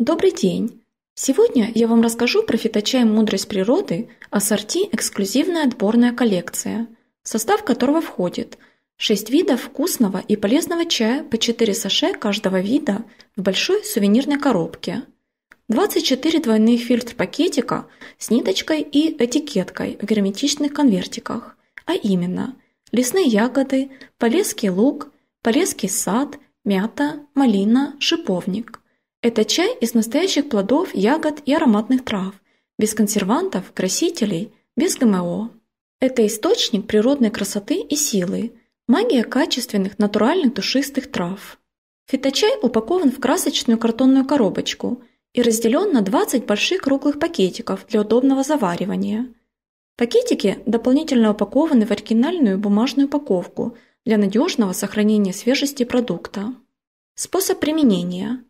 Добрый день! Сегодня я вам расскажу про фиточай «Мудрость природы» ассорти «Эксклюзивная отборная коллекция», состав которого входит 6 видов вкусного и полезного чая по 4 саше каждого вида в большой сувенирной коробке, 24 двойных фильтр-пакетика с ниточкой и этикеткой в герметичных конвертиках, а именно лесные ягоды, полезкий лук, полезкий сад, мята, малина, шиповник – это чай из настоящих плодов, ягод и ароматных трав, без консервантов, красителей, без ГМО. Это источник природной красоты и силы, магия качественных натуральных душистых трав. Фиточай упакован в красочную картонную коробочку и разделен на 20 больших круглых пакетиков для удобного заваривания. Пакетики дополнительно упакованы в оригинальную бумажную упаковку для надежного сохранения свежести продукта. Способ применения –